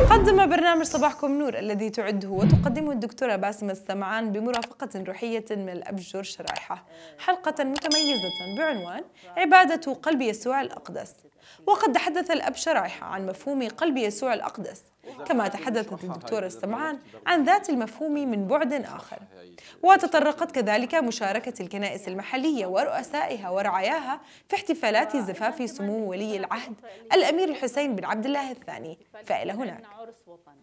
قدم برنامج صباحكم نور الذي تعده وتقدمه الدكتورة باسمة السمعان بمرافقة روحية من الأبجر شرائحة حلقة متميزة بعنوان عبادة قلب يسوع الأقدس وقد تحدث الأب شرائحة عن مفهوم قلب يسوع الأقدس كما تحدثت الدكتورة السمعان عن ذات المفهوم من بعد آخر وتطرقت كذلك مشاركة الكنائس المحلية ورؤسائها ورعاياها في احتفالات زفاف سمو ولي العهد الأمير الحسين بن عبد الله الثاني فإلى هناك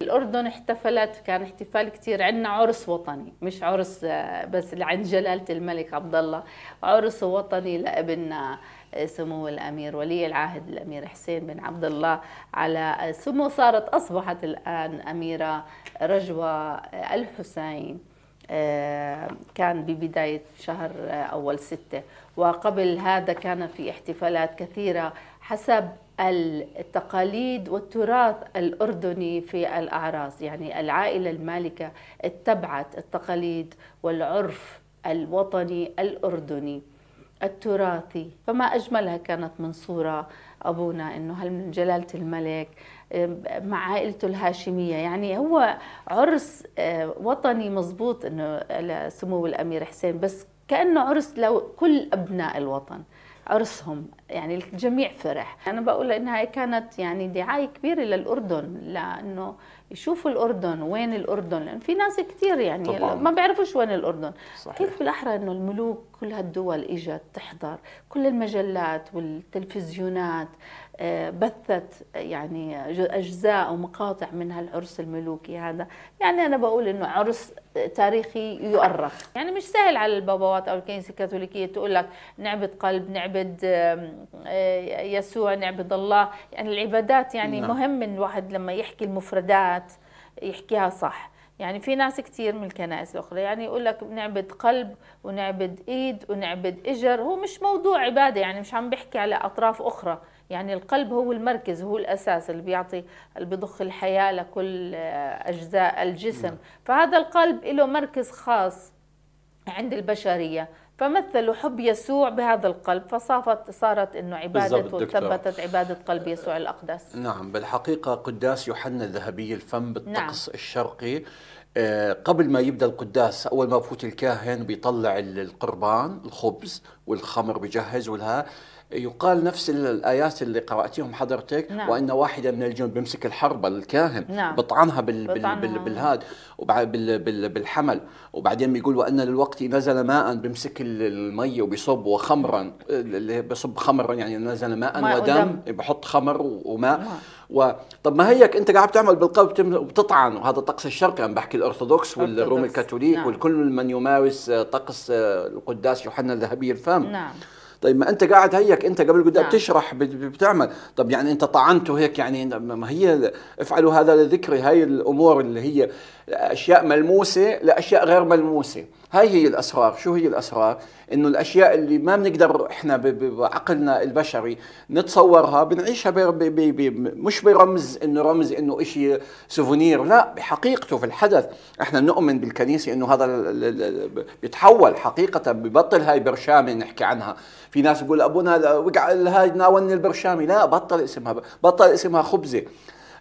الأردن احتفلت كان احتفال كثير عندنا عرس وطني مش عرس آه، بس عند جلالة الملك عبد الله عرس وطني لابننا آه، سمو الأمير ولي العهد الامير حسين بن عبد الله على سمو صارت أصبحت الآن أميرة رجوة الحسين آه، كان ببداية شهر أول ستة وقبل هذا كان في احتفالات كثيرة حسب التقاليد والتراث الأردني في الأعراس يعني العائلة المالكة اتبعت التقاليد والعرف الوطني الأردني التراثي فما أجملها كانت من صورة أبونا إنه هل من جلالة الملك مع عائلته الهاشمية يعني هو عرس أه، وطني مضبوط إنه سمو الأمير حسين بس كأنه عرس لو كل أبناء الوطن عرسهم يعني الجميع فرح انا بقول انها كانت يعني دعايه كبيره للاردن لانه يشوفوا الاردن وين الاردن لان في ناس كثير يعني طبعاً. ما بيعرفوش وين الاردن صحيح. كيف بالاحرى انه الملوك كل هالدول اجت تحضر كل المجلات والتلفزيونات آه، بثت يعني اجزاء ومقاطع من هالعرس الملوكي هذا يعني انا بقول انه عرس تاريخي يؤرخ يعني مش سهل على البابوات او الكنيسه الكاثوليكيه تقول لك نعبد قلب نعبد آه، يسوع نعبد الله يعني العبادات يعني نعم. مهم الواحد لما يحكي المفردات يحكيها صح يعني في ناس كثير من الكنائس الاخرى يعني يقول لك بنعبد قلب ونعبد ايد ونعبد اجر هو مش موضوع عباده يعني مش عم بحكي على اطراف اخرى يعني القلب هو المركز هو الأساس اللي بيعطي اللي بيضخ الحياة لكل أجزاء الجسم فهذا القلب له مركز خاص عند البشرية فمثلوا حب يسوع بهذا القلب فصافت صارت انه عباده ثبتت عباده قلب يسوع الاقدس نعم بالحقيقه قداس يوحنا الذهبي الفم نعم. بالطقس نعم. الشرقي آه، قبل ما يبدا القداس اول ما بفوت الكاهن بيطلع القربان الخبز والخمر بجهز ولها يقال نفس الايات اللي قراتيهم حضرتك نعم. وان واحده من الجن بيمسك الحربه الكاهن نعم. بطعنها بال بال بالهاد بال بال بالحمل وبعدين بيقول وان للوقت نزل ماء بيمسك المي وبيصب وخمرا آه، اللي بيصب خمرا يعني نزل ماء ودم, ودم بحط خمر وماء نعم. وطب ما هيك انت قاعد تعمل بالقلب وبتطعن وهذا الطقس الشرقي انا بحكي الارثوذكس والروم الكاثوليك نعم. وكل من يمارس آه، طقس آه، القداس يوحنا الذهبي الفم نعم طيب ما انت قاعد هيك انت قبل قدام إيه نعم. بتشرح بتعمل طب يعني انت طعنته هيك يعني ما هي افعلوا هذا لذكري هاي الامور اللي هي اشياء ملموسه لاشياء غير ملموسه هاي هي الاسرار شو هي الاسرار انه الاشياء اللي ما بنقدر احنا بعقلنا البشري نتصورها بنعيشها بي بي بي مش برمز انه رمز انه شيء سوفونير لا بحقيقته في الحدث احنا نؤمن بالكنيسه انه هذا بيتحول حقيقه ببطل هاي برشامه نحكي عنها في ناس يقول ابونا وقع هاي ناولني البرشامي لا بطل اسمها بطل اسمها خبزه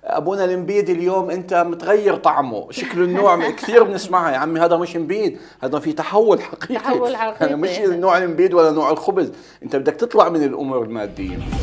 ابونا المبيد اليوم انت متغير طعمه شكله النوع كثير بنسمعها يا عمي هذا مش مبيد هذا في تحول حقيقي تحول حقيقي مش نوع المبيد ولا نوع الخبز انت بدك تطلع من الامور الماديه